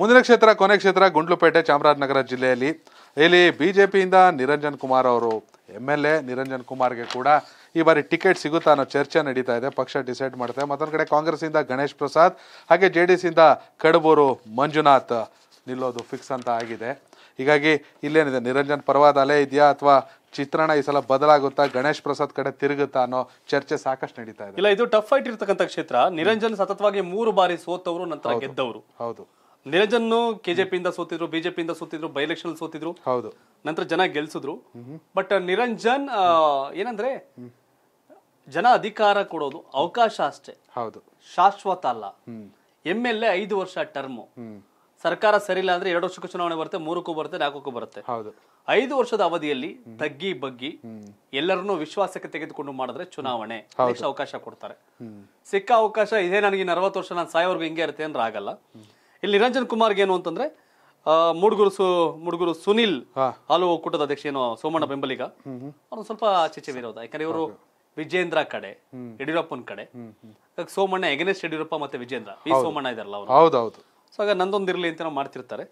ಮುಂದಿನ ಕ್ಷೇತ್ರ ಕೊನೆ ಕ್ಷೇತ್ರ ಗುಂಡ್ಲುಪೇಟೆ ಚಾಮರಾಜನಗರ ಜಿಲ್ಲೆಯಲ್ಲಿ ಇಲ್ಲಿ ಬಿ ಜೆ ಪಿಯಿಂದ ನಿರಂಜನ್ ಕುಮಾರ್ ಅವರು ಎಮ್ ಎಲ್ ಎ ನಿರಂಜನ್ ಕುಮಾರ್ಗೆ ಕೂಡ ಈ ಬಾರಿ ಟಿಕೆಟ್ ಸಿಗುತ್ತಾ ಅನ್ನೋ ಚರ್ಚೆ ನಡೀತಾ ಇದೆ ಪಕ್ಷ ಡಿಸೈಡ್ ಮಾಡ್ತಾರೆ ಮತ್ತೊಂದು ಕಡೆ ಕಾಂಗ್ರೆಸ್ಸಿಂದ ಗಣೇಶ್ ಪ್ರಸಾದ್ ಹಾಗೆ ಜೆ ಡಿ ಸಿಯಿಂದ ಕಡಬೂರು ಮಂಜುನಾಥ್ ನಿಲ್ಲೋದು ಫಿಕ್ಸ್ ಅಂತ ಆಗಿದೆ ಹೀಗಾಗಿ ಇಲ್ಲೇನಿದೆ ನಿರಂಜನ್ ಪರವಾದ ಅಲೆ ಇದೆಯಾ ಅಥವಾ ಚಿತ್ರಣ ಈ ಸಲ ಬದಲಾಗುತ್ತಾ ಗಣೇಶ್ ಪ್ರಸಾದ್ ಕಡೆ ತಿರುಗುತ್ತಾ ಅನ್ನೋ ಚರ್ಚೆ ಸಾಕಷ್ಟು ನಡೀತಾ ಇದೆ ಇಲ್ಲ ಇದು ಟಫ್ ಫೈಟ್ ಕ್ಷೇತ್ರ ನಿರಂಜನ್ ಸತತವಾಗಿ ಮೂರು ಬಾರಿ ಸೋತವರು ನಂತರ ಗೆದ್ದವರು ಹೌದು ನಿರಜನ್ನು ಕೆಜೆಪಿಯಿಂದ ಸೋತಿದ್ರು ಬಿಜೆಪಿಯಿಂದ ಸೋತಿದ್ರು ಬೈ ಎಲೆಕ್ಷನ್ ಸೋತಿದ್ರು ಹೌದು ನಂತರ ಜನ ಗೆಲ್ಸಿದ್ರು ಬಟ್ ನಿರಂಜನ್ ಏನಂದ್ರೆ ಜನ ಅಧಿಕಾರ ಕೊಡೋದು ಅವಕಾಶ ಅಷ್ಟೇ ಹೌದು ಶಾಶ್ವತ ಅಲ್ಲ ಎಂ ಎಲ್ ಎ ಐದು ವರ್ಷ ಟರ್ಮ್ ಸರ್ಕಾರ ಇಲ್ಲ ಅಂದ್ರೆ ಎರಡು ವರ್ಷಕ್ಕೂ ಚುನಾವಣೆ ಬರುತ್ತೆ ಮೂರಕ್ಕೂ ಬರುತ್ತೆ ನಾಲ್ಕಕ್ಕೂ ಬರುತ್ತೆ ಹೌದು ಐದು ವರ್ಷದ ಅವಧಿಯಲ್ಲಿ ತಗ್ಗಿ ಬಗ್ಗಿ ಎಲ್ಲರನ್ನೂ ವಿಶ್ವಾಸಕ್ಕೆ ತೆಗೆದುಕೊಂಡು ಮಾಡಿದ್ರೆ ಚುನಾವಣೆ ಅವಕಾಶ ಕೊಡ್ತಾರೆ ಸಿಕ್ಕ ಅವಕಾಶ ಇದೇ ನನಗೆ ನಲವತ್ತು ವರ್ಷ ನಾನು ಸಾಯೋರ್ಗು ಹಿಂಗೆ ಇರುತ್ತೆ ಅಂದ್ರೆ ಆಗಲ್ಲ ಇಲ್ಲಿ ನಿರಂಜನ್ ಕುಮಾರ್ಗೆ ಏನು ಅಂತಂದ್ರೆ ಮೂಡ್ಗುರು ಸು ಮೂಡುಗುರು ಸುನಿಲ್ ಹಾಲು ಒಕ್ಕೂಟದ ಅಧ್ಯಕ್ಷ ಏನು ಸೋಮಣ್ಣ ಬೆಂಬಲಿಗ ಅವ್ರು ಸ್ವಲ್ಪ ಚರ್ಚೆ ವಿರೋಧ ಯಾಕಂದ್ರೆ ಇವರು ವಿಜೇಂದ್ರ ಕಡೆ ಯಡಿಯೂರಪ್ಪನ ಕಡೆ ಸೋಮಣ್ಣ ಎಗನೆಸ್ಟ್ ಯಡಿಯೂರಪ್ಪ ಮತ್ತೆ ವಿಜೇಂದ್ರ ಈ ಸೋಮಣ್ಣ ಇದಾರಲ್ಲ ಅವರು ಸೊ ಆಗ ನಂದೊಂದಿರಲಿ ಅಂತ ನಾವು ಮಾಡ್ತಿರ್ತಾರೆ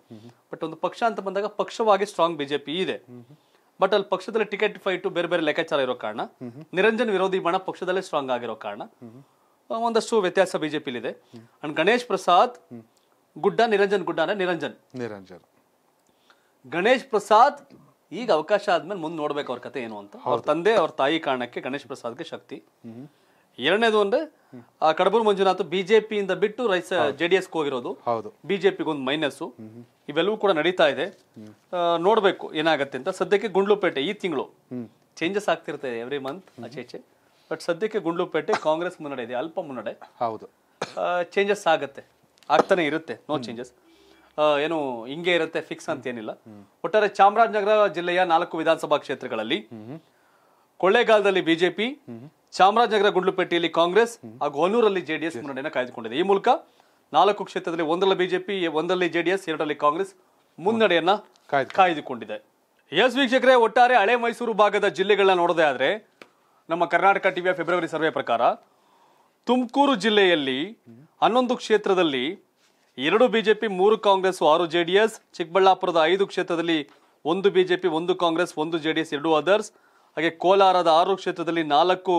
ಬಟ್ ಒಂದು ಪಕ್ಷ ಅಂತ ಬಂದಾಗ ಪಕ್ಷವಾಗಿ ಸ್ಟ್ರಾಂಗ್ ಬಿಜೆಪಿ ಇದೆ ಬಟ್ ಅಲ್ಲಿ ಪಕ್ಷದಲ್ಲಿ ಟಿಕೆಟ್ ಫೈಟ್ ಬೇರೆ ಬೇರೆ ಲೆಕ್ಕಾಚಾರ ಇರೋ ಕಾರಣ ನಿರಂಜನ್ ವಿರೋಧಿ ಬಣ ಪಕ್ಷದಲ್ಲೇ ಸ್ಟ್ರಾಂಗ್ ಆಗಿರೋ ಕಾರಣ ಒಂದಷ್ಟು ವ್ಯತ್ಯಾಸ ಬಿಜೆಪಿಲಿದೆ ಅಂಡ್ ಗಣೇಶ್ ಪ್ರಸಾದ್ ಗುಡ್ಡ ನಿರಂಜನ್ ಗುಡ್ಡನ ನಿರಂಜನ್ ನಿರಂಜನ್ ಗಣೇಶ್ ಪ್ರಸಾದ್ ಈಗ ಅವಕಾಶ ಆದ್ಮೇಲೆ ಮುಂದೆ ನೋಡ್ಬೇಕು ಅವ್ರ ಕತೆ ಏನು ಅಂತ ಅವ್ರ ತಂದೆ ಅವ್ರ ತಾಯಿ ಕಾರಣಕ್ಕೆ ಗಣೇಶ್ ಪ್ರಸಾದ್ಗೆ ಶಕ್ತಿ ಎರಡನೇದು ಅಂದ್ರೆ ಕಡಬೂರ್ ಮಂಜುನಾಥ್ ಬಿಜೆಪಿಯಿಂದ ಬಿಟ್ಟು ರೈಸ್ ಜೆ ಡಿ ಎಸ್ ಹೋಗಿರೋದು ಬಿಜೆಪಿಗೆ ಒಂದು ಮೈನಸ್ ಇವೆಲ್ಲವೂ ಕೂಡ ನಡೀತಾ ಇದೆ ನೋಡ್ಬೇಕು ಏನಾಗತ್ತೆ ಅಂತ ಸದ್ಯಕ್ಕೆ ಗುಂಡ್ಲುಪೇಟೆ ಈ ತಿಂಗಳು ಚೇಂಜಸ್ ಆಗ್ತಿರ್ತದೆ ಎವ್ರಿ ಮಂತ್ ಆಚೆ ಬಟ್ ಸದ್ಯಕ್ಕೆ ಗುಂಡ್ಲುಪೇಟೆ ಕಾಂಗ್ರೆಸ್ ಮುನ್ನಡೆ ಇದೆ ಅಲ್ಪ ಮುನ್ನಡೆ ಹೌದು ಚೇಂಜಸ್ ಆಗತ್ತೆ ಆಗ್ತಾನೆ ಇರುತ್ತೆ ನೋ ಚೇಂಜಸ್ ಏನು ಹಿಂಗೆ ಇರುತ್ತೆ ಫಿಕ್ಸ್ ಅಂತ ಏನಿಲ್ಲ ಒಟ್ಟಾರೆ ಚಾಮರಾಜನಗರ ಜಿಲ್ಲೆಯ ನಾಲ್ಕು ವಿಧಾನಸಭಾ ಕ್ಷೇತ್ರಗಳಲ್ಲಿ ಕೊಳ್ಳೇಗಾಲದಲ್ಲಿ ಬಿಜೆಪಿ ಚಾಮರಾಜನಗರ ಗುಂಡ್ಲುಪೇಟೆಯಲ್ಲಿ ಕಾಂಗ್ರೆಸ್ ಹಾಗೂ ಹೊನ್ನೂರಲ್ಲಿ ಜೆಡಿಎಸ್ ಮುನ್ನಡೆಯನ್ನು ಕಾಯ್ದುಕೊಂಡಿದೆ ಈ ಮೂಲಕ ನಾಲ್ಕು ಕ್ಷೇತ್ರದಲ್ಲಿ ಒಂದರಲ್ಲಿ ಬಿಜೆಪಿ ಒಂದರಲ್ಲಿ ಜೆಡಿಎಸ್ ಎರಡರಲ್ಲಿ ಕಾಂಗ್ರೆಸ್ ಮುನ್ನಡೆಯನ್ನ ಕಾಯ್ದುಕೊಂಡಿದೆ ಎಸ್ ವೀಕ್ಷಕರೇ ಒಟ್ಟಾರೆ ಹಳೆ ಮೈಸೂರು ಭಾಗದ ಜಿಲ್ಲೆಗಳನ್ನ ನೋಡೋದೇ ಆದ್ರೆ ನಮ್ಮ ಕರ್ನಾಟಕ ಟಿವಿಯ ಫೆಬ್ರವರಿ ಸರ್ವೆ ಪ್ರಕಾರ ತುಮಕೂರು ಜಿಲ್ಲೆಯಲ್ಲಿ ಹನ್ನೊಂದು ಕ್ಷೇತ್ರದಲ್ಲಿ ಎರಡು ಬಿ ಜೆ ಪಿ ಮೂರು ಕಾಂಗ್ರೆಸ್ ಆರು ಜೆ ಡಿ ಎಸ್ ಚಿಕ್ಕಬಳ್ಳಾಪುರದ ಐದು ಕ್ಷೇತ್ರದಲ್ಲಿ ಒಂದು ಬಿ ಜೆ ಪಿ ಒಂದು ಕಾಂಗ್ರೆಸ್ ಒಂದು ಜೆ ಡಿ ಎಸ್ ಎರಡು ಅದರ್ಸ್ ಹಾಗೆ ಕೋಲಾರದ ಆರು ಕ್ಷೇತ್ರದಲ್ಲಿ ನಾಲ್ಕು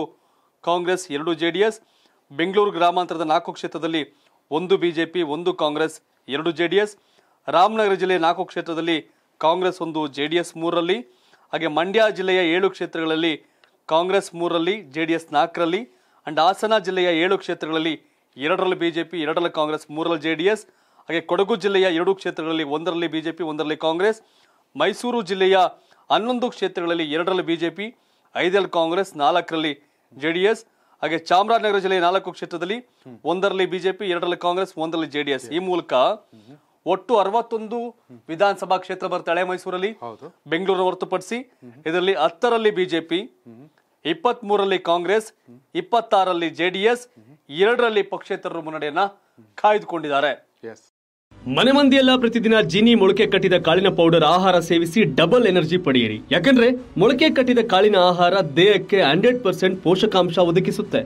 ಕಾಂಗ್ರೆಸ್ ಎರಡು ಜೆ ಡಿ ಎಸ್ ಬೆಂಗಳೂರು ಗ್ರಾಮಾಂತರದ ನಾಲ್ಕು ಕ್ಷೇತ್ರದಲ್ಲಿ ಒಂದು ಬಿ ಜೆ ಪಿ ಒಂದು ಕಾಂಗ್ರೆಸ್ ಎರಡು ಜೆ ಡಿ ಎಸ್ ರಾಮನಗರ ಜಿಲ್ಲೆಯ ನಾಲ್ಕು ಕ್ಷೇತ್ರದಲ್ಲಿ ಕಾಂಗ್ರೆಸ್ ಒಂದು ಜೆ ಡಿ ಎಸ್ ಮೂರರಲ್ಲಿ ಹಾಗೆ ಮಂಡ್ಯ ಜಿಲ್ಲೆಯ ಏಳು ಕ್ಷೇತ್ರಗಳಲ್ಲಿ ಕಾಂಗ್ರೆಸ್ ಮೂರರಲ್ಲಿ ಜೆ ಡಿ ಎಸ್ ನಾಲ್ಕರಲ್ಲಿ ಆ್ಯಂಡ್ ಹಾಸನ ಜಿಲ್ಲೆಯ ಏಳು ಕ್ಷೇತ್ರಗಳಲ್ಲಿ ಎರಡರಲ್ಲಿ ಬಿಜೆಪಿ ಎರಡರಲ್ಲಿ ಕಾಂಗ್ರೆಸ್ ಮೂರರಲ್ಲಿ ಜೆಡಿಎಸ್ ಹಾಗೆ ಕೊಡಗು ಜಿಲ್ಲೆಯ ಎರಡು ಕ್ಷೇತ್ರಗಳಲ್ಲಿ ಒಂದರಲ್ಲಿ ಬಿಜೆಪಿ ಒಂದರಲ್ಲಿ ಕಾಂಗ್ರೆಸ್ ಮೈಸೂರು ಜಿಲ್ಲೆಯ ಹನ್ನೊಂದು ಕ್ಷೇತ್ರಗಳಲ್ಲಿ ಎರಡರಲ್ಲಿ ಬಿಜೆಪಿ ಐದರಲ್ಲಿ ಕಾಂಗ್ರೆಸ್ ನಾಲ್ಕರಲ್ಲಿ ಜೆಡಿಎಸ್ ಹಾಗೆ ಚಾಮರಾಜನಗರ ಜಿಲ್ಲೆಯ ನಾಲ್ಕು ಕ್ಷೇತ್ರದಲ್ಲಿ ಒಂದರಲ್ಲಿ ಬಿಜೆಪಿ ಎರಡರಲ್ಲಿ ಕಾಂಗ್ರೆಸ್ ಒಂದರಲ್ಲಿ ಜೆಡಿಎಸ್ ಈ ಮೂಲಕ ಒಟ್ಟು ಅರವತ್ತೊಂದು ವಿಧಾನಸಭಾ ಕ್ಷೇತ್ರ ಬರ್ತಾಳೆ ಮೈಸೂರಲ್ಲಿ ಬೆಂಗಳೂರು ಹೊರತುಪಡಿಸಿ ಇದರಲ್ಲಿ ಹತ್ತರಲ್ಲಿ ಬಿಜೆಪಿ ಇಪ್ಪತ್ ಮೂರಲ್ಲಿ ಕಾಂಗ್ರೆಸ್ ಡಿ ಎಸ್ ಎರಡರಲ್ಲಿ ಪಕ್ಷೇತರರು ಮುನ್ನಡೆಯನ್ನ ಕಾಯ್ದುಕೊಂಡಿದ್ದಾರೆ ಮನೆ ಮಂದಿಯೆಲ್ಲ ಪ್ರತಿದಿನ ಜಿನಿ ಮೊಳಕೆ ಕಟ್ಟಿದ ಕಾಳಿನ ಪೌಡರ್ ಆಹಾರ ಸೇವಿಸಿ ಡಬಲ್ ಎನರ್ಜಿ ಪಡೆಯಿರಿ ಯಾಕಂದ್ರೆ ಮೊಳಕೆ ಕಟ್ಟಿದ ಕಾಳಿನ ಆಹಾರ ದೇಹಕ್ಕೆ ಹಂಡ್ರೆಡ್ ಪರ್ಸೆಂಟ್ ಪೋಷಕಾಂಶ ಒದಗಿಸುತ್ತೆ